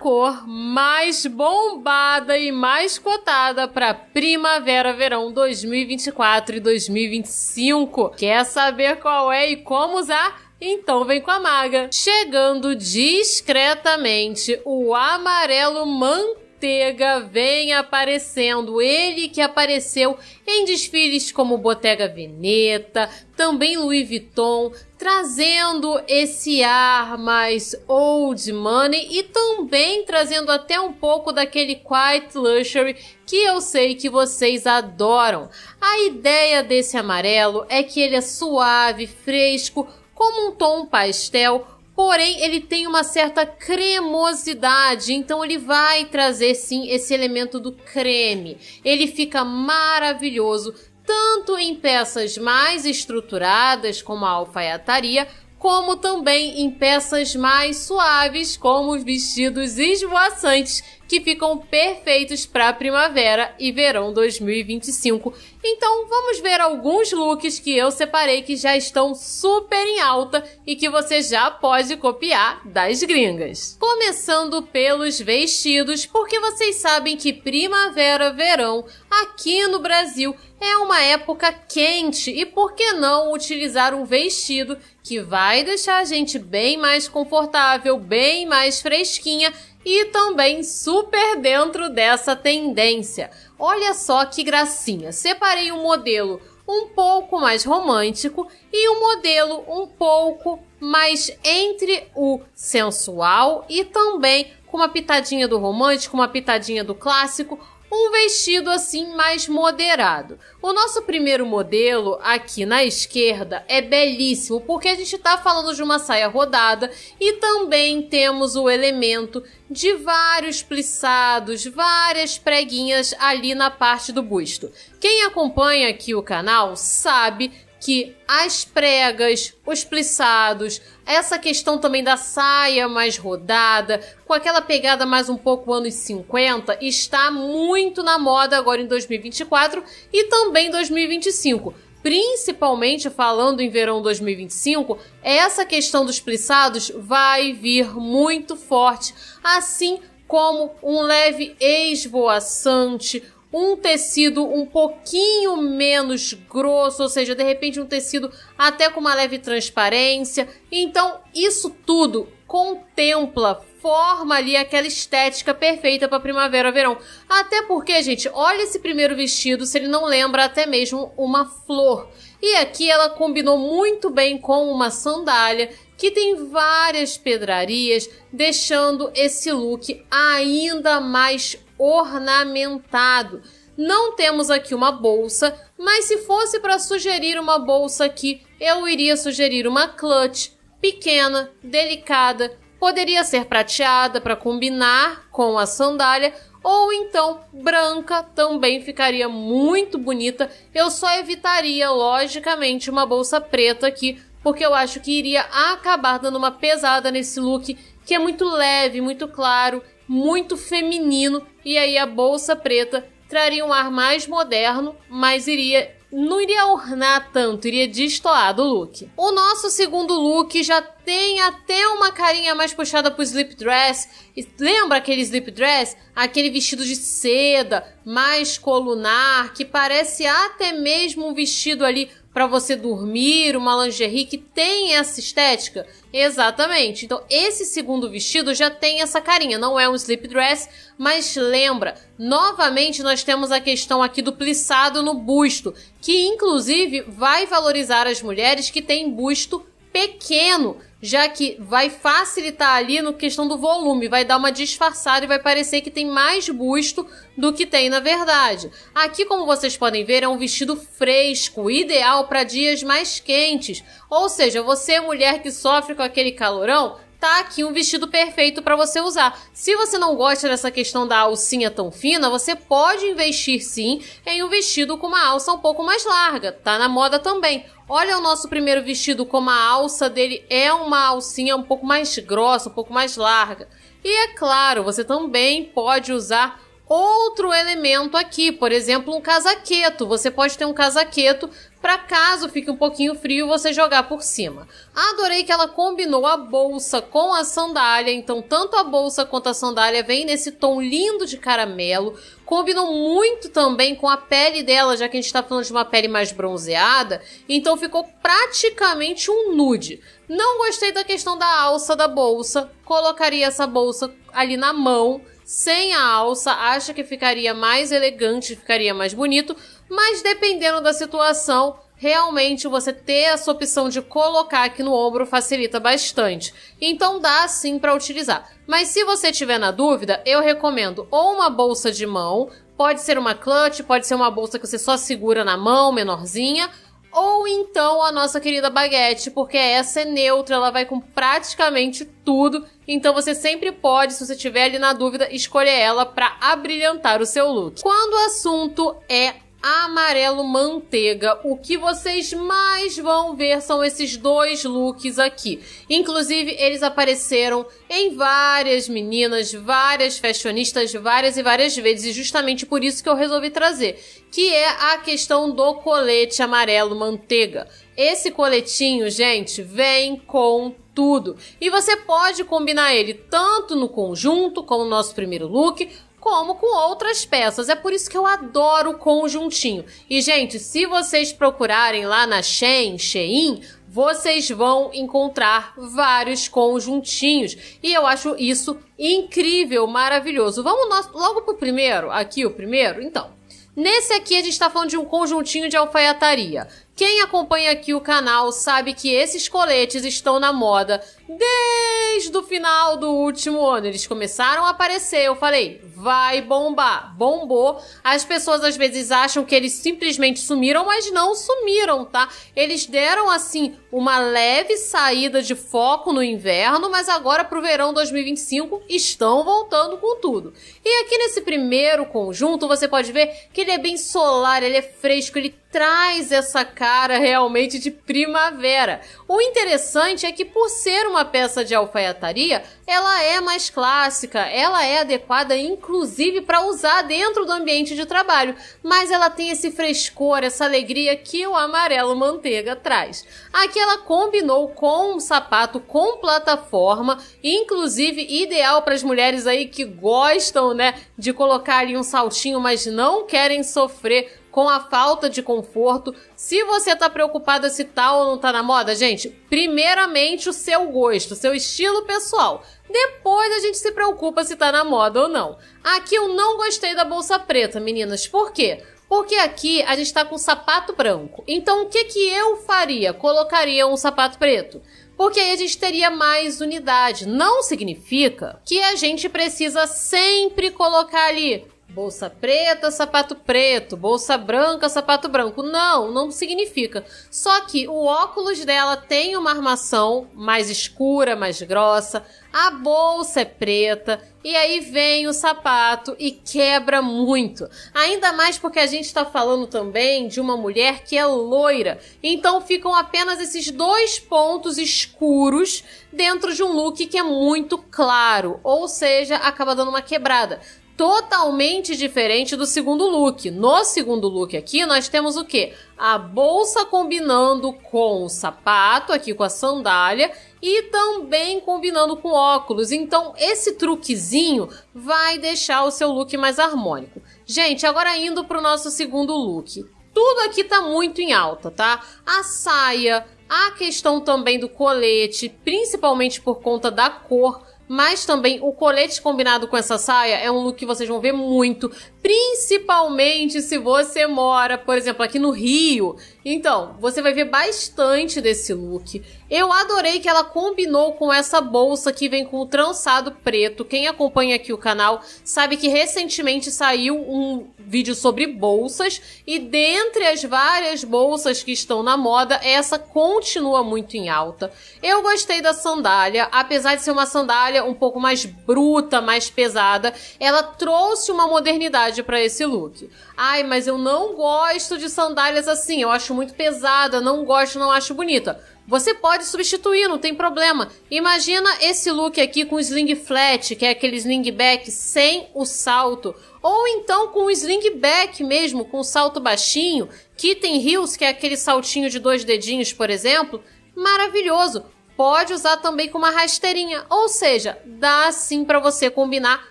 cor mais bombada e mais cotada para primavera, verão 2024 e 2025. Quer saber qual é e como usar? Então vem com a maga. Chegando discretamente, o amarelo manto Ortega vem aparecendo. Ele que apareceu em desfiles como Bottega Veneta, também Louis Vuitton, trazendo esse ar mais old money e também trazendo até um pouco daquele quiet luxury que eu sei que vocês adoram. A ideia desse amarelo é que ele é suave, fresco, como um tom pastel porém ele tem uma certa cremosidade, então ele vai trazer sim esse elemento do creme. Ele fica maravilhoso tanto em peças mais estruturadas como a alfaiataria, como também em peças mais suaves, como os vestidos esvoaçantes, que ficam perfeitos para primavera e verão 2025. Então vamos ver alguns looks que eu separei que já estão super em alta e que você já pode copiar das gringas. Começando pelos vestidos, porque vocês sabem que primavera, verão aqui no Brasil é uma época quente e por que não utilizar um vestido que vai deixar a gente bem mais confortável, bem mais fresquinha e também super dentro dessa tendência. Olha só que gracinha! Separei um modelo um pouco mais romântico e um modelo um pouco mais entre o sensual e também com uma pitadinha do romântico, uma pitadinha do clássico, um vestido assim mais moderado. O nosso primeiro modelo aqui na esquerda é belíssimo, porque a gente está falando de uma saia rodada e também temos o elemento de vários plissados, várias preguinhas ali na parte do busto. Quem acompanha aqui o canal sabe que as pregas, os plissados, essa questão também da saia mais rodada, com aquela pegada mais um pouco anos 50, está muito na moda agora em 2024 e também 2025 principalmente falando em verão 2025, essa questão dos plissados vai vir muito forte, assim como um leve esvoaçante, um tecido um pouquinho menos grosso, ou seja, de repente um tecido até com uma leve transparência. Então, isso tudo contempla, forma ali aquela estética perfeita para primavera, verão. Até porque, gente, olha esse primeiro vestido, se ele não lembra até mesmo uma flor. E aqui ela combinou muito bem com uma sandália que tem várias pedrarias, deixando esse look ainda mais ornamentado. Não temos aqui uma bolsa, mas se fosse para sugerir uma bolsa aqui, eu iria sugerir uma clutch pequena, delicada, poderia ser prateada para combinar com a sandália ou então branca também ficaria muito bonita. Eu só evitaria, logicamente, uma bolsa preta aqui, porque eu acho que iria acabar dando uma pesada nesse look que é muito leve, muito claro muito feminino e aí a bolsa preta traria um ar mais moderno, mas iria não iria ornar tanto, iria destoar do look. O nosso segundo look já tem até uma carinha mais puxada pro slip dress. E lembra aquele slip dress? Aquele vestido de seda, mais colunar, que parece até mesmo um vestido ali para você dormir, uma lingerie que tem essa estética? Exatamente. Então, esse segundo vestido já tem essa carinha, não é um slip dress, mas lembra, novamente nós temos a questão aqui do plissado no busto, que inclusive vai valorizar as mulheres que têm busto pequeno já que vai facilitar ali no questão do volume, vai dar uma disfarçada e vai parecer que tem mais busto do que tem na verdade. Aqui, como vocês podem ver, é um vestido fresco, ideal para dias mais quentes. Ou seja, você mulher que sofre com aquele calorão, tá aqui um vestido perfeito para você usar. Se você não gosta dessa questão da alcinha tão fina, você pode investir sim em um vestido com uma alça um pouco mais larga, tá na moda também. Olha o nosso primeiro vestido, como a alça dele é uma alcinha um pouco mais grossa, um pouco mais larga. E é claro, você também pode usar outro elemento aqui, por exemplo, um casaqueto. Você pode ter um casaqueto para caso fique um pouquinho frio você jogar por cima. Adorei que ela combinou a bolsa com a sandália, então tanto a bolsa quanto a sandália vem nesse tom lindo de caramelo. Combinou muito também com a pele dela, já que a gente está falando de uma pele mais bronzeada, então ficou praticamente um nude. Não gostei da questão da alça da bolsa, colocaria essa bolsa ali na mão sem a alça, acha que ficaria mais elegante, ficaria mais bonito, mas dependendo da situação, realmente você ter essa opção de colocar aqui no ombro facilita bastante. Então dá sim para utilizar. Mas se você tiver na dúvida, eu recomendo ou uma bolsa de mão, pode ser uma clutch, pode ser uma bolsa que você só segura na mão, menorzinha, ou então a nossa querida baguete, porque essa é neutra, ela vai com praticamente tudo. Então você sempre pode, se você tiver ali na dúvida, escolher ela para abrilhantar o seu look. Quando o assunto é amarelo manteiga. O que vocês mais vão ver são esses dois looks aqui. Inclusive, eles apareceram em várias meninas, várias fashionistas, várias e várias vezes. E justamente por isso que eu resolvi trazer, que é a questão do colete amarelo manteiga. Esse coletinho, gente, vem com tudo. E você pode combinar ele tanto no conjunto, como no nosso primeiro look, como com outras peças. É por isso que eu adoro o conjuntinho. E, gente, se vocês procurarem lá na Shein, Shein, vocês vão encontrar vários conjuntinhos. E eu acho isso incrível, maravilhoso. Vamos nós, logo pro primeiro, aqui o primeiro? Então, Nesse aqui a gente está falando de um conjuntinho de alfaiataria. Quem acompanha aqui o canal sabe que esses coletes estão na moda desde o final do último ano. Eles começaram a aparecer, eu falei, vai bombar. Bombou. As pessoas às vezes acham que eles simplesmente sumiram, mas não sumiram, tá? Eles deram assim uma leve saída de foco no inverno, mas agora pro verão 2025 estão voltando com tudo. E aqui nesse primeiro conjunto, você pode ver que ele é bem solar, ele é fresco, ele traz essa cara realmente de primavera. O interessante é que, por ser uma peça de alfaiataria, ela é mais clássica, ela é adequada inclusive para usar dentro do ambiente de trabalho, mas ela tem esse frescor, essa alegria que o amarelo manteiga traz. Aqui ela combinou com um sapato com plataforma, inclusive ideal para as mulheres aí que gostam, né, de colocar ali um saltinho, mas não querem sofrer com a falta de conforto. Se você tá preocupada se tal tá ou não tá na moda, gente, primeiramente o seu gosto, seu estilo pessoal. Depois a gente se preocupa se tá na moda ou não. Aqui eu não gostei da bolsa preta, meninas. Por quê? Porque aqui a gente tá com sapato branco. Então o que que eu faria? Colocaria um sapato preto porque aí a gente teria mais unidade. Não significa que a gente precisa sempre colocar ali Bolsa preta, sapato preto. Bolsa branca, sapato branco. Não, não significa. Só que o óculos dela tem uma armação mais escura, mais grossa. A bolsa é preta. E aí vem o sapato e quebra muito. Ainda mais porque a gente está falando também de uma mulher que é loira. Então ficam apenas esses dois pontos escuros dentro de um look que é muito claro. Ou seja, acaba dando uma quebrada totalmente diferente do segundo look. No segundo look aqui, nós temos o quê? A bolsa combinando com o sapato, aqui com a sandália, e também combinando com óculos. Então, esse truquezinho vai deixar o seu look mais harmônico. Gente, agora indo para o nosso segundo look. Tudo aqui tá muito em alta, tá? A saia, a questão também do colete, principalmente por conta da cor mas também o colete combinado com essa saia é um look que vocês vão ver muito. Principalmente se você mora, por exemplo, aqui no Rio. Então, você vai ver bastante desse look. Eu adorei que ela combinou com essa bolsa que vem com o trançado preto. Quem acompanha aqui o canal sabe que recentemente saiu um vídeo sobre bolsas e dentre as várias bolsas que estão na moda, essa continua muito em alta. Eu gostei da sandália, apesar de ser uma sandália um pouco mais bruta, mais pesada, ela trouxe uma modernidade para esse look. Ai, mas eu não gosto de sandálias assim, eu acho muito pesada, não gosto, não acho bonita. Você pode substituir, não tem problema. Imagina esse look aqui com sling flat, que é aquele sling back sem o salto. Ou então com o sling back mesmo, com salto baixinho. Kitten heels, que é aquele saltinho de dois dedinhos, por exemplo. Maravilhoso! Pode usar também com uma rasteirinha. Ou seja, dá sim para você combinar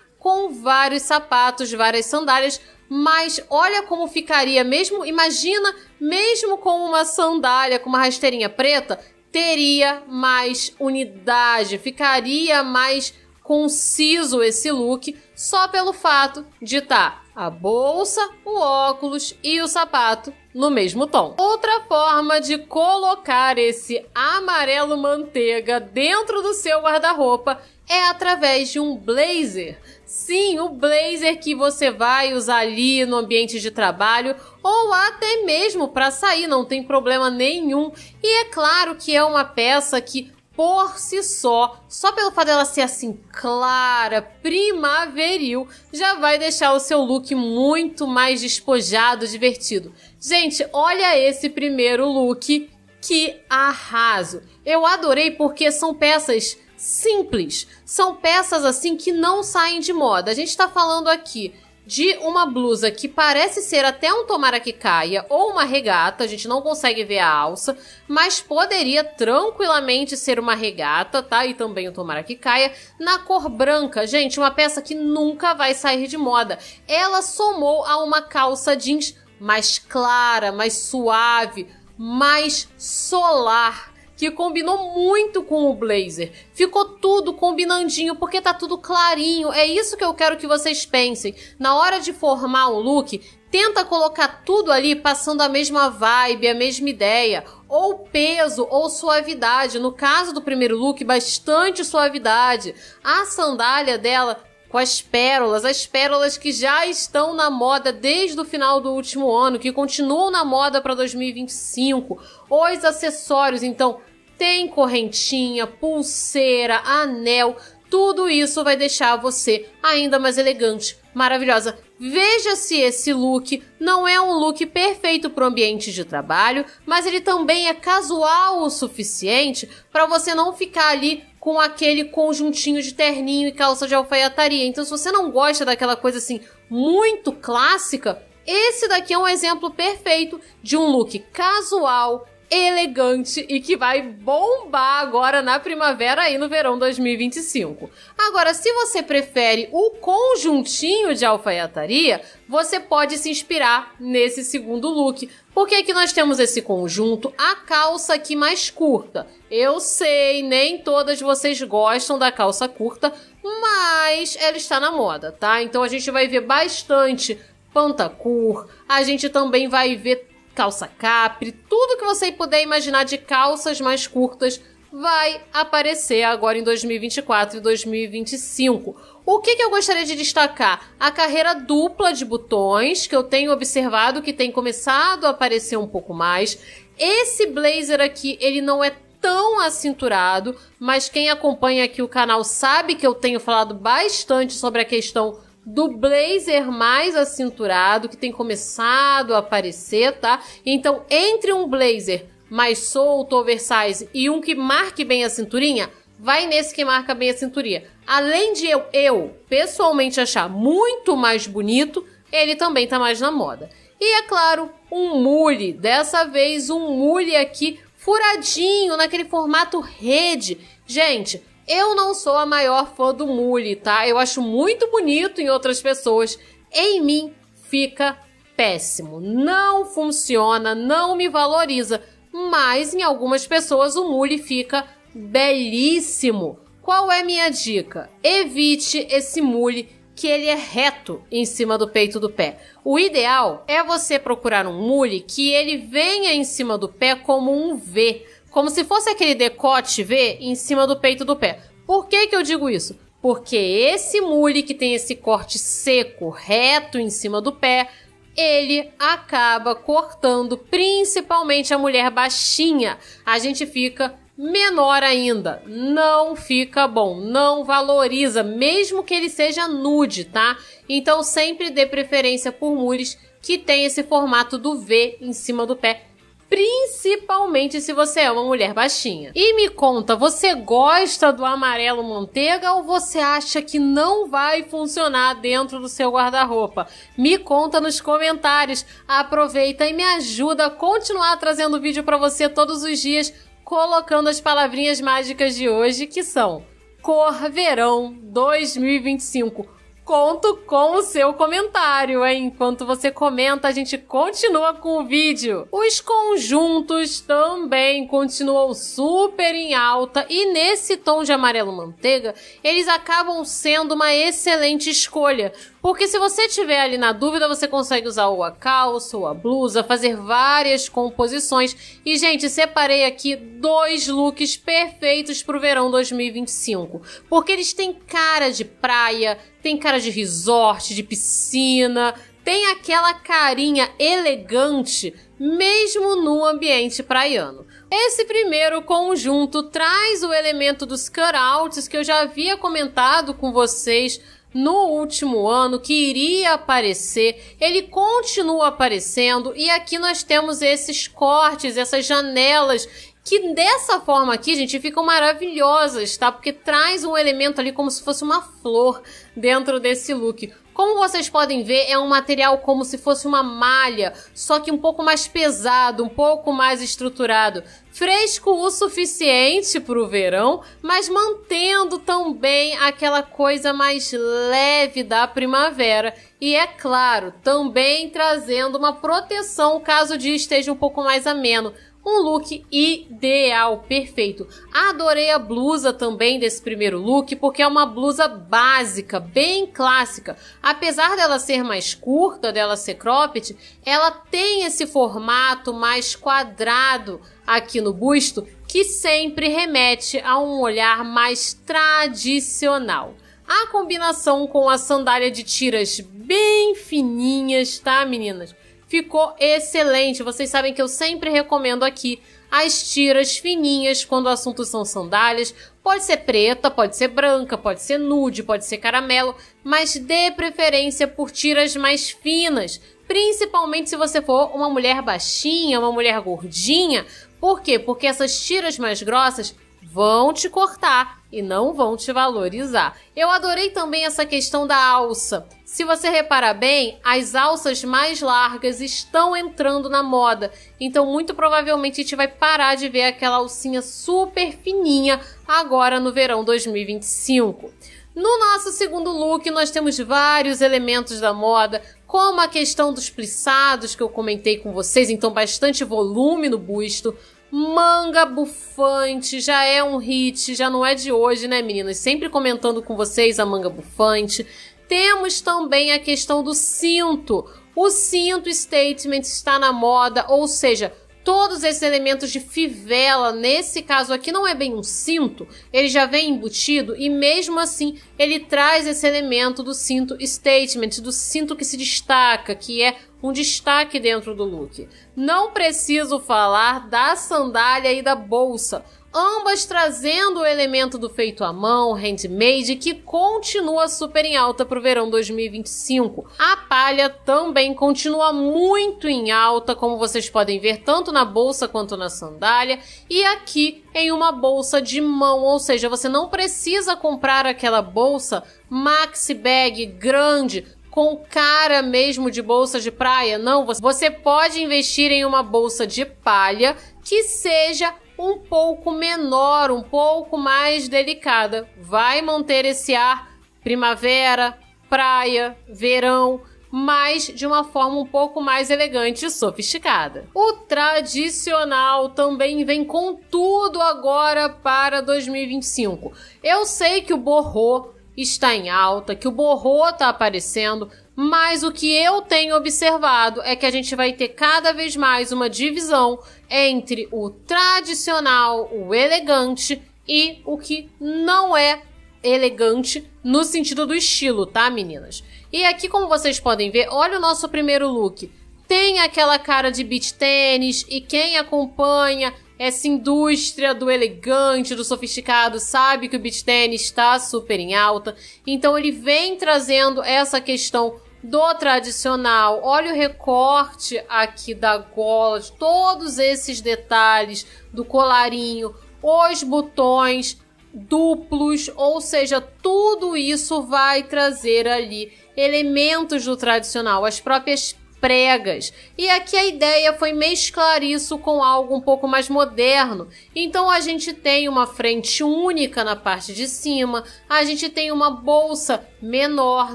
com vários sapatos, várias sandálias, mas olha como ficaria mesmo, imagina, mesmo com uma sandália, com uma rasteirinha preta, teria mais unidade, ficaria mais conciso esse look só pelo fato de estar tá a bolsa, o óculos e o sapato no mesmo tom. Outra forma de colocar esse amarelo manteiga dentro do seu guarda-roupa é através de um blazer. Sim, o blazer que você vai usar ali no ambiente de trabalho ou até mesmo para sair, não tem problema nenhum. E é claro que é uma peça que por si só, só pelo fato dela ser assim clara, primaveril, já vai deixar o seu look muito mais despojado, divertido. Gente, olha esse primeiro look que arraso. Eu adorei porque são peças simples. São peças assim que não saem de moda. A gente está falando aqui de uma blusa que parece ser até um tomara que caia ou uma regata, a gente não consegue ver a alça, mas poderia tranquilamente ser uma regata, tá? E também um tomara que caia na cor branca. Gente, uma peça que nunca vai sair de moda. Ela somou a uma calça jeans mais clara, mais suave, mais solar que combinou muito com o blazer. Ficou tudo combinandinho, porque tá tudo clarinho. É isso que eu quero que vocês pensem. Na hora de formar um look, tenta colocar tudo ali passando a mesma vibe, a mesma ideia, ou peso ou suavidade. No caso do primeiro look, bastante suavidade. A sandália dela com as pérolas, as pérolas que já estão na moda desde o final do último ano, que continuam na moda para 2025, os acessórios, então tem correntinha, pulseira, anel, tudo isso vai deixar você ainda mais elegante, maravilhosa. Veja se esse look não é um look perfeito para o ambiente de trabalho, mas ele também é casual o suficiente para você não ficar ali com aquele conjuntinho de terninho e calça de alfaiataria. Então, se você não gosta daquela coisa assim muito clássica, esse daqui é um exemplo perfeito de um look casual, elegante e que vai bombar agora na primavera e no verão 2025. Agora, se você prefere o conjuntinho de alfaiataria, você pode se inspirar nesse segundo look. Porque aqui nós temos esse conjunto, a calça aqui mais curta. Eu sei, nem todas vocês gostam da calça curta, mas ela está na moda, tá? Então a gente vai ver bastante pantacur, a gente também vai ver calça capri, tudo que você puder imaginar de calças mais curtas vai aparecer agora em 2024 e 2025. O que, que eu gostaria de destacar? A carreira dupla de botões, que eu tenho observado que tem começado a aparecer um pouco mais. Esse blazer aqui, ele não é tão acinturado, mas quem acompanha aqui o canal sabe que eu tenho falado bastante sobre a questão do blazer mais acinturado que tem começado a aparecer, tá? Então, entre um blazer mais solto, oversize e um que marque bem a cinturinha, vai nesse que marca bem a cinturinha. Além de eu, eu pessoalmente achar muito mais bonito, ele também tá mais na moda. E é claro, um mule, dessa vez um mule aqui furadinho, naquele formato rede. Gente, eu não sou a maior fã do Mule, tá? Eu acho muito bonito em outras pessoas. Em mim, fica péssimo. Não funciona, não me valoriza. Mas em algumas pessoas o Mule fica belíssimo. Qual é minha dica? Evite esse Mule que ele é reto em cima do peito do pé. O ideal é você procurar um mule que ele venha em cima do pé como um V. Como se fosse aquele decote V em cima do peito do pé. Por que, que eu digo isso? Porque esse mule que tem esse corte seco, reto em cima do pé, ele acaba cortando principalmente a mulher baixinha. A gente fica menor ainda. Não fica bom, não valoriza, mesmo que ele seja nude, tá? Então sempre dê preferência por mules que tem esse formato do V em cima do pé principalmente se você é uma mulher baixinha. E me conta, você gosta do amarelo manteiga ou você acha que não vai funcionar dentro do seu guarda-roupa? Me conta nos comentários. Aproveita e me ajuda a continuar trazendo vídeo para você todos os dias, colocando as palavrinhas mágicas de hoje que são Cor Verão 2025 conto com o seu comentário, hein? Enquanto você comenta, a gente continua com o vídeo. Os conjuntos também continuam super em alta e nesse tom de amarelo manteiga, eles acabam sendo uma excelente escolha, porque se você tiver ali na dúvida, você consegue usar ou a calça ou a blusa, fazer várias composições. E, gente, separei aqui dois looks perfeitos pro verão 2025. Porque eles têm cara de praia, tem cara de resort, de piscina, tem aquela carinha elegante, mesmo no ambiente praiano. Esse primeiro conjunto traz o elemento dos cutouts que eu já havia comentado com vocês no último ano que iria aparecer, ele continua aparecendo e aqui nós temos esses cortes, essas janelas que dessa forma aqui, gente, ficam maravilhosas, tá? Porque traz um elemento ali como se fosse uma flor dentro desse look. Como vocês podem ver, é um material como se fosse uma malha, só que um pouco mais pesado, um pouco mais estruturado. Fresco o suficiente para o verão, mas mantendo também aquela coisa mais leve da primavera. E é claro, também trazendo uma proteção caso o dia esteja um pouco mais ameno um look ideal, perfeito. Adorei a blusa também desse primeiro look, porque é uma blusa básica, bem clássica. Apesar dela ser mais curta, dela ser cropped, ela tem esse formato mais quadrado aqui no busto, que sempre remete a um olhar mais tradicional. A combinação com a sandália de tiras bem fininhas, tá, meninas? ficou excelente. Vocês sabem que eu sempre recomendo aqui as tiras fininhas quando o assunto são sandálias. Pode ser preta, pode ser branca, pode ser nude, pode ser caramelo, mas dê preferência por tiras mais finas, principalmente se você for uma mulher baixinha, uma mulher gordinha. Por quê? Porque essas tiras mais grossas vão te cortar e não vão te valorizar. Eu adorei também essa questão da alça. Se você reparar bem, as alças mais largas estão entrando na moda, então muito provavelmente a gente vai parar de ver aquela alcinha super fininha agora no verão 2025. No nosso segundo look, nós temos vários elementos da moda, como a questão dos plissados que eu comentei com vocês, então bastante volume no busto, Manga Bufante já é um hit, já não é de hoje, né, meninas? Sempre comentando com vocês a manga bufante. Temos também a questão do cinto. O cinto statement está na moda, ou seja, todos esses elementos de fivela, nesse caso aqui não é bem um cinto, ele já vem embutido e mesmo assim ele traz esse elemento do cinto statement, do cinto que se destaca, que é um destaque dentro do look. Não preciso falar da sandália e da bolsa ambas trazendo o elemento do feito à mão, handmade, que continua super em alta para o verão 2025. A palha também continua muito em alta, como vocês podem ver, tanto na bolsa quanto na sandália, e aqui em uma bolsa de mão, ou seja, você não precisa comprar aquela bolsa maxi bag grande com cara mesmo de bolsa de praia, não, você pode investir em uma bolsa de palha que seja um pouco menor, um pouco mais delicada. Vai manter esse ar primavera, praia, verão, mas de uma forma um pouco mais elegante e sofisticada. O tradicional também vem com tudo agora para 2025. Eu sei que o borrô está em alta, que o borro está aparecendo, mas o que eu tenho observado é que a gente vai ter cada vez mais uma divisão entre o tradicional, o elegante e o que não é elegante no sentido do estilo, tá, meninas? E aqui, como vocês podem ver, olha o nosso primeiro look. Tem aquela cara de beach tênis e quem acompanha essa indústria do elegante, do sofisticado, sabe que o beach tennis está super em alta. Então ele vem trazendo essa questão do tradicional. Olha o recorte aqui da gola, de todos esses detalhes do colarinho, os botões duplos, ou seja, tudo isso vai trazer ali elementos do tradicional, as próprias pregas. E aqui a ideia foi mesclar isso com algo um pouco mais moderno. Então a gente tem uma frente única na parte de cima, a gente tem uma bolsa menor,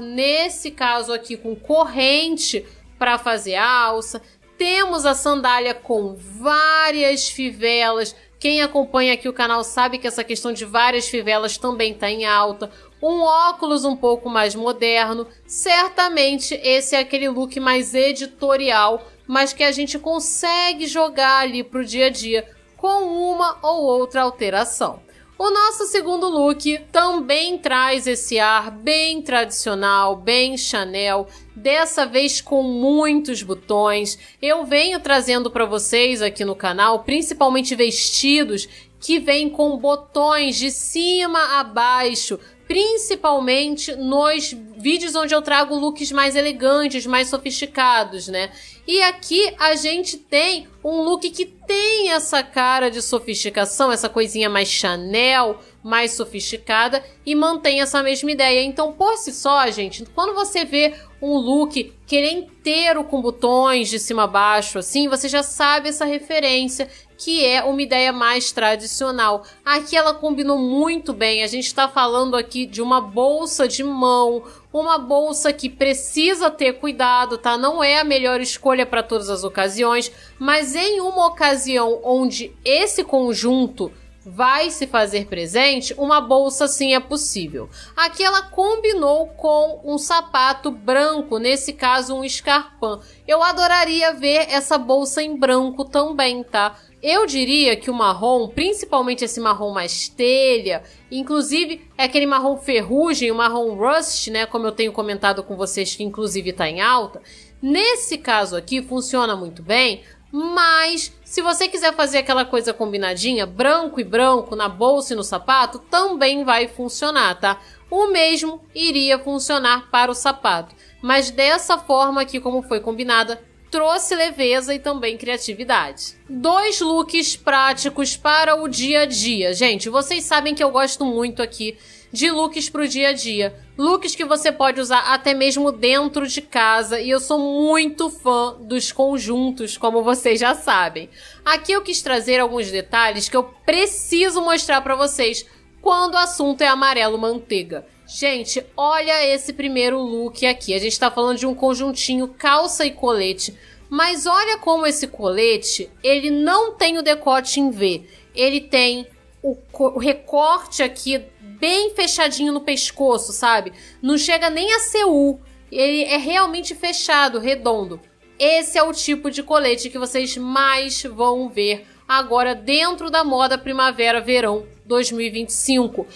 nesse caso aqui com corrente para fazer alça. Temos a sandália com várias fivelas. Quem acompanha aqui o canal sabe que essa questão de várias fivelas também está em alta um óculos um pouco mais moderno. Certamente esse é aquele look mais editorial, mas que a gente consegue jogar ali pro dia a dia com uma ou outra alteração. O nosso segundo look também traz esse ar bem tradicional, bem Chanel, dessa vez com muitos botões. Eu venho trazendo para vocês aqui no canal, principalmente vestidos que vêm com botões de cima a baixo principalmente nos vídeos onde eu trago looks mais elegantes, mais sofisticados, né? E aqui a gente tem um look que tem essa cara de sofisticação, essa coisinha mais Chanel, mais sofisticada e mantém essa mesma ideia. Então, por si só, gente, quando você vê um look que ele é inteiro com botões de cima a baixo, assim, você já sabe essa referência que é uma ideia mais tradicional. Aqui ela combinou muito bem. A gente está falando aqui de uma bolsa de mão, uma bolsa que precisa ter cuidado, tá? Não é a melhor escolha para todas as ocasiões, mas em uma ocasião onde esse conjunto vai se fazer presente, uma bolsa sim é possível. Aqui ela combinou com um sapato branco, nesse caso um escarpão. Eu adoraria ver essa bolsa em branco também, tá? Eu diria que o marrom, principalmente esse marrom mais telha, inclusive é aquele marrom ferrugem, o marrom rust, né, como eu tenho comentado com vocês que inclusive está em alta. Nesse caso aqui funciona muito bem, mas se você quiser fazer aquela coisa combinadinha, branco e branco, na bolsa e no sapato, também vai funcionar, tá? O mesmo iria funcionar para o sapato, mas dessa forma aqui como foi combinada, trouxe leveza e também criatividade. Dois looks práticos para o dia a dia. Gente, vocês sabem que eu gosto muito aqui de looks para o dia a dia. Looks que você pode usar até mesmo dentro de casa, e eu sou muito fã dos conjuntos, como vocês já sabem. Aqui eu quis trazer alguns detalhes que eu preciso mostrar para vocês quando o assunto é amarelo manteiga. Gente, olha esse primeiro look aqui. A gente tá falando de um conjuntinho calça e colete. Mas olha como esse colete, ele não tem o decote em V. Ele tem o, o recorte aqui bem fechadinho no pescoço, sabe? Não chega nem a ser U. Ele é realmente fechado, redondo. Esse é o tipo de colete que vocês mais vão ver agora dentro da moda primavera-verão 2025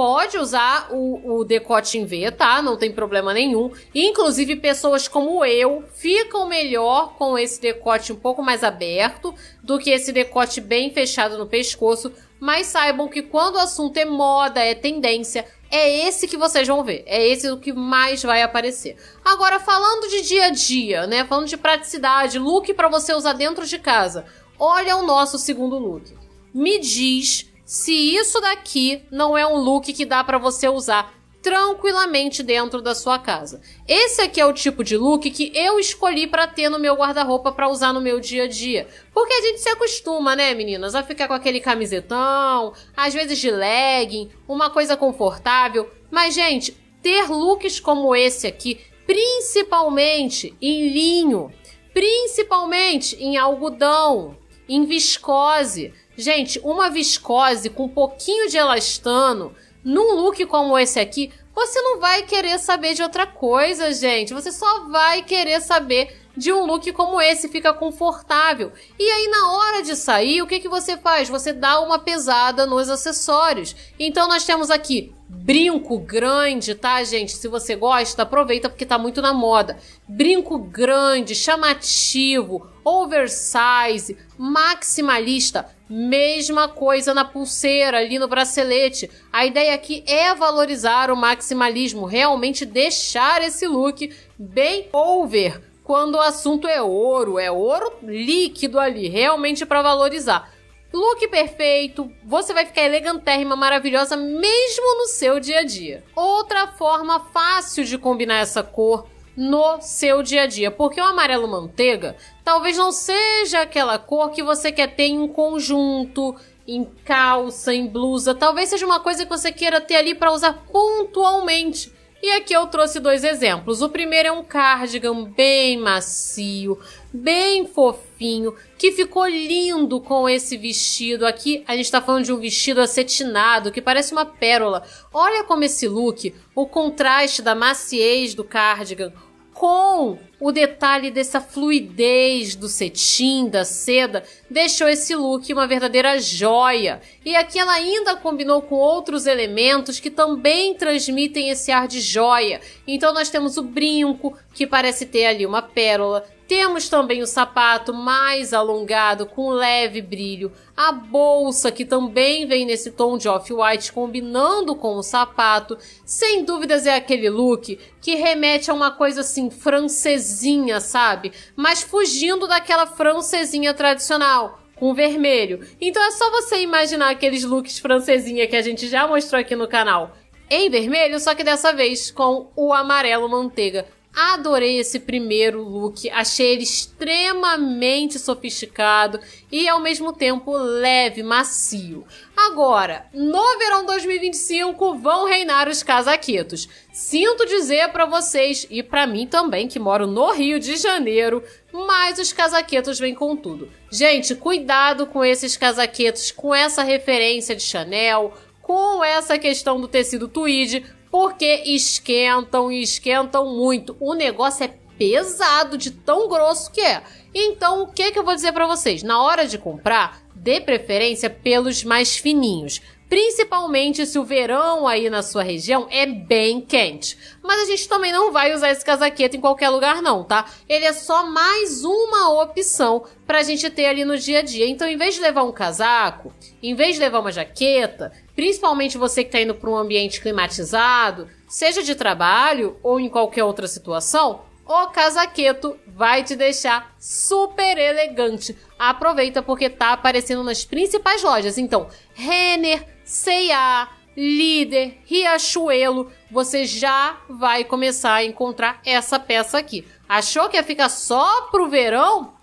pode usar o, o decote em V, tá? Não tem problema nenhum. Inclusive, pessoas como eu ficam melhor com esse decote um pouco mais aberto do que esse decote bem fechado no pescoço. Mas saibam que quando o assunto é moda, é tendência, é esse que vocês vão ver. É esse o que mais vai aparecer. Agora, falando de dia a dia, né? Falando de praticidade, look para você usar dentro de casa. Olha o nosso segundo look. Me diz se isso daqui não é um look que dá para você usar tranquilamente dentro da sua casa. Esse aqui é o tipo de look que eu escolhi para ter no meu guarda-roupa para usar no meu dia a dia. Porque a gente se acostuma, né, meninas, a ficar com aquele camisetão, às vezes de legging, uma coisa confortável. Mas gente, ter looks como esse aqui, principalmente em linho, principalmente em algodão, em viscose, Gente, uma viscose com um pouquinho de elastano, num look como esse aqui, você não vai querer saber de outra coisa, gente. Você só vai querer saber de um look como esse, fica confortável. E aí na hora de sair, o que, que você faz? Você dá uma pesada nos acessórios. Então nós temos aqui brinco grande, tá, gente? Se você gosta, aproveita porque tá muito na moda. Brinco grande, chamativo, oversize, maximalista, mesma coisa na pulseira, ali no bracelete. A ideia aqui é valorizar o maximalismo, realmente deixar esse look bem over quando o assunto é ouro, é ouro líquido ali, realmente para valorizar. Look perfeito, você vai ficar elegantérrima, maravilhosa mesmo no seu dia a dia. Outra forma fácil de combinar essa cor no seu dia a dia, porque o amarelo manteiga talvez não seja aquela cor que você quer ter em um conjunto, em calça, em blusa, talvez seja uma coisa que você queira ter ali para usar pontualmente. E aqui eu trouxe dois exemplos. O primeiro é um cardigan bem macio, bem fofinho, que ficou lindo com esse vestido. Aqui a gente está falando de um vestido acetinado, que parece uma pérola. Olha como esse look, o contraste da maciez do cardigan com o detalhe dessa fluidez do cetim, da seda, deixou esse look uma verdadeira joia. E aqui ela ainda combinou com outros elementos que também transmitem esse ar de joia. Então nós temos o brinco, que parece ter ali uma pérola, temos também o sapato mais alongado com leve brilho, a bolsa que também vem nesse tom de off-white combinando com o sapato. Sem dúvidas é aquele look que remete a uma coisa assim francesinha, sabe? Mas fugindo daquela francesinha tradicional com vermelho. Então é só você imaginar aqueles looks francesinha que a gente já mostrou aqui no canal. Em vermelho, só que dessa vez com o amarelo manteiga. Adorei esse primeiro look, achei ele extremamente sofisticado e ao mesmo tempo leve, macio. Agora, no verão 2025 vão reinar os casaquetos. Sinto dizer para vocês e para mim também que moro no Rio de Janeiro, mas os casaquetos vêm com tudo. Gente, cuidado com esses casaquetos, com essa referência de Chanel, com essa questão do tecido tweed, porque esquentam e esquentam muito. O negócio é pesado de tão grosso que é. Então, o que, é que eu vou dizer para vocês? Na hora de comprar, dê preferência pelos mais fininhos principalmente se o verão aí na sua região é bem quente. Mas a gente também não vai usar esse casaqueto em qualquer lugar não, tá? Ele é só mais uma opção pra gente ter ali no dia a dia. Então, em vez de levar um casaco, em vez de levar uma jaqueta, principalmente você que tá indo para um ambiente climatizado, seja de trabalho ou em qualquer outra situação, o casaqueto vai te deixar super elegante. Aproveita porque tá aparecendo nas principais lojas. Então, Renner, CA, Líder, Riachuelo, você já vai começar a encontrar essa peça aqui. Achou que ia ficar só pro verão?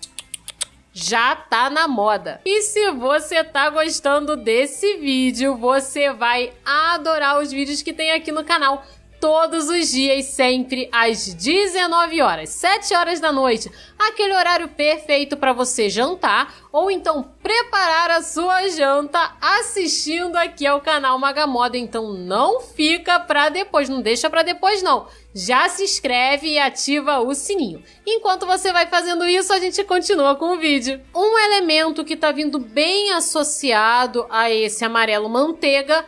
já tá na moda. E se você tá gostando desse vídeo, você vai adorar os vídeos que tem aqui no canal todos os dias, sempre às 19 horas, 7 horas da noite, aquele horário perfeito para você jantar ou então preparar a sua janta assistindo aqui ao canal Magamoda. Então não fica para depois, não deixa para depois não. Já se inscreve e ativa o sininho. Enquanto você vai fazendo isso, a gente continua com o vídeo. Um elemento que está vindo bem associado a esse amarelo manteiga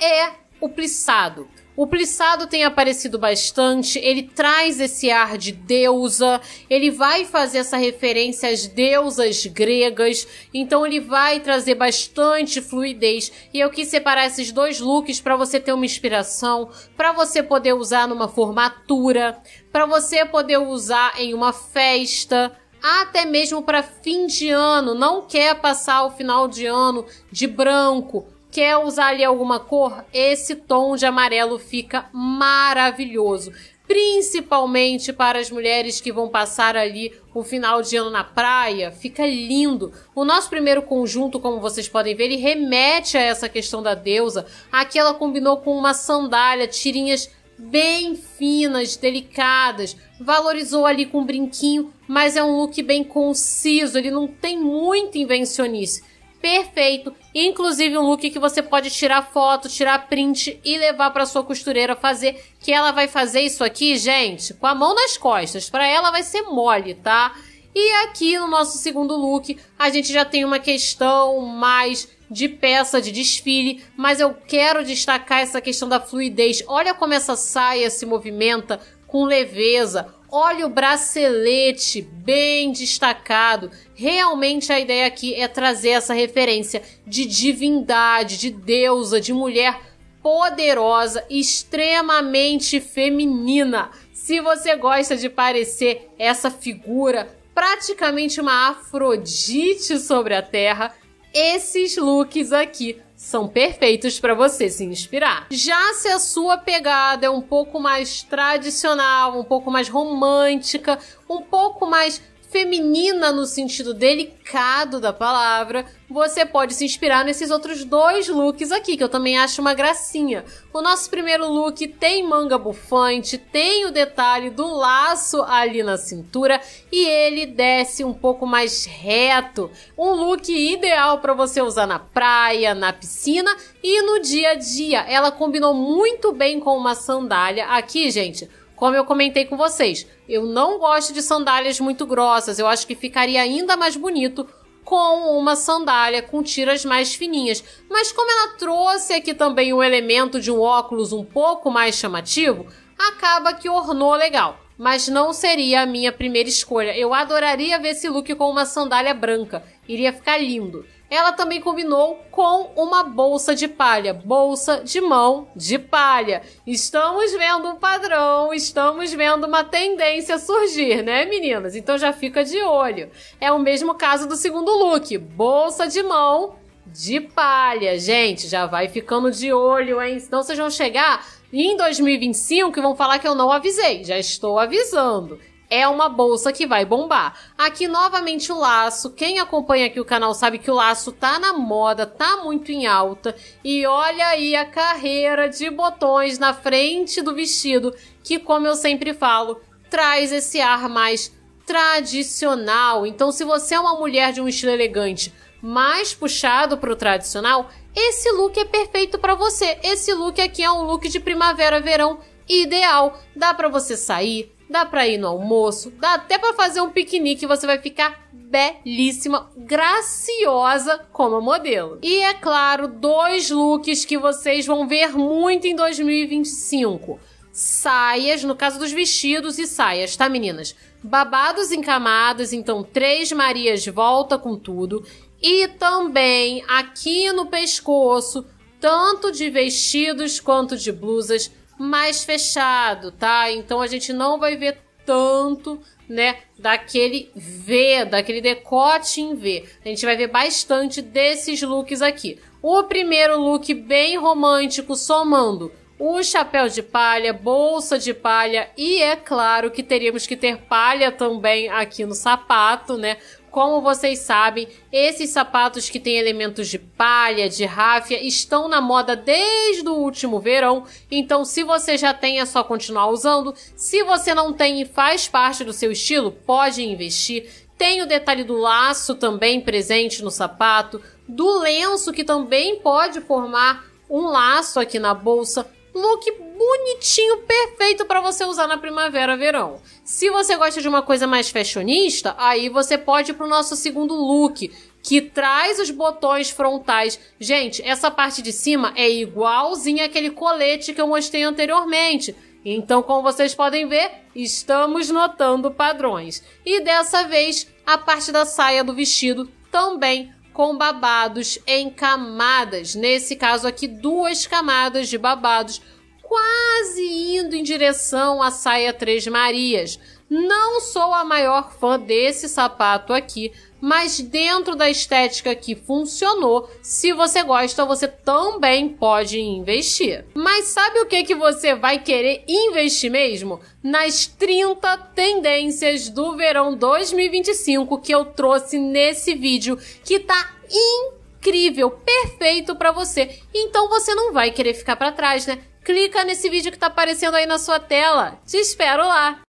é o plissado o Plissado tem aparecido bastante, ele traz esse ar de deusa, ele vai fazer essa referência às deusas gregas, então ele vai trazer bastante fluidez. E eu quis separar esses dois looks para você ter uma inspiração, para você poder usar numa formatura, para você poder usar em uma festa até mesmo para fim de ano. Não quer passar o final de ano de branco quer usar ali alguma cor, esse tom de amarelo fica maravilhoso principalmente para as mulheres que vão passar ali o final de ano na praia, fica lindo. O nosso primeiro conjunto, como vocês podem ver, ele remete a essa questão da deusa. Aqui ela combinou com uma sandália, tirinhas bem finas, delicadas, valorizou ali com um brinquinho, mas é um look bem conciso, ele não tem muita invencionice perfeito. Inclusive um look que você pode tirar foto, tirar print e levar para sua costureira fazer, que ela vai fazer isso aqui, gente, com a mão nas costas. Para ela vai ser mole, tá? E aqui no nosso segundo look, a gente já tem uma questão mais de peça de desfile, mas eu quero destacar essa questão da fluidez. Olha como essa saia se movimenta com leveza. Olha o bracelete bem destacado. Realmente a ideia aqui é trazer essa referência de divindade, de deusa, de mulher poderosa, extremamente feminina. Se você gosta de parecer essa figura, praticamente uma Afrodite sobre a Terra, esses looks aqui são perfeitos para você se inspirar. Já se a sua pegada é um pouco mais tradicional, um pouco mais romântica, um pouco mais feminina no sentido delicado da palavra, você pode se inspirar nesses outros dois looks aqui, que eu também acho uma gracinha. O nosso primeiro look tem manga bufante, tem o detalhe do laço ali na cintura e ele desce um pouco mais reto. Um look ideal para você usar na praia, na piscina e no dia a dia. Ela combinou muito bem com uma sandália. Aqui, gente, como eu comentei com vocês, eu não gosto de sandálias muito grossas, eu acho que ficaria ainda mais bonito com uma sandália com tiras mais fininhas. Mas como ela trouxe aqui também o um elemento de um óculos um pouco mais chamativo, acaba que ornou legal. Mas não seria a minha primeira escolha. Eu adoraria ver esse look com uma sandália branca. Iria ficar lindo ela também combinou com uma bolsa de palha, bolsa de mão de palha. Estamos vendo um padrão, estamos vendo uma tendência surgir, né, meninas? Então já fica de olho. É o mesmo caso do segundo look, bolsa de mão de palha. Gente, já vai ficando de olho, hein? Senão vocês vão chegar em 2025 e vão falar que eu não avisei. Já estou avisando é uma bolsa que vai bombar. Aqui novamente o laço. Quem acompanha aqui o canal sabe que o laço tá na moda, tá muito em alta. E olha aí a carreira de botões na frente do vestido, que como eu sempre falo, traz esse ar mais tradicional. Então se você é uma mulher de um estilo elegante, mais puxado para o tradicional, esse look é perfeito para você. Esse look aqui é um look de primavera-verão ideal. Dá para você sair, dá para ir no almoço, dá até para fazer um piquenique, você vai ficar belíssima, graciosa como modelo. E é claro, dois looks que vocês vão ver muito em 2025. Saias, no caso dos vestidos e saias, tá meninas? Babados encamados, então três Marias volta com tudo. E também aqui no pescoço, tanto de vestidos quanto de blusas, mais fechado, tá? Então a gente não vai ver tanto, né, daquele V, daquele decote em V. A gente vai ver bastante desses looks aqui. O primeiro look bem romântico, somando o chapéu de palha, bolsa de palha e é claro que teríamos que ter palha também aqui no sapato, né? Como vocês sabem, esses sapatos que têm elementos de palha, de ráfia, estão na moda desde o último verão. Então, se você já tem, é só continuar usando. Se você não tem e faz parte do seu estilo, pode investir. Tem o detalhe do laço também presente no sapato, do lenço que também pode formar um laço aqui na bolsa look bonitinho, perfeito para você usar na primavera, verão. Se você gosta de uma coisa mais fashionista, aí você pode ir pro nosso segundo look, que traz os botões frontais. Gente, essa parte de cima é igualzinha aquele colete que eu mostrei anteriormente. Então, como vocês podem ver, estamos notando padrões. E dessa vez, a parte da saia do vestido também com babados em camadas. Nesse caso aqui, duas camadas de babados, quase indo em direção à saia Três Marias. Não sou a maior fã desse sapato aqui, mas dentro da estética que funcionou, se você gosta, você também pode investir. Mas sabe o que que você vai querer investir mesmo? Nas 30 tendências do verão 2025 que eu trouxe nesse vídeo, que tá incrível, perfeito para você. Então você não vai querer ficar para trás, né? Clica nesse vídeo que tá aparecendo aí na sua tela. Te espero lá.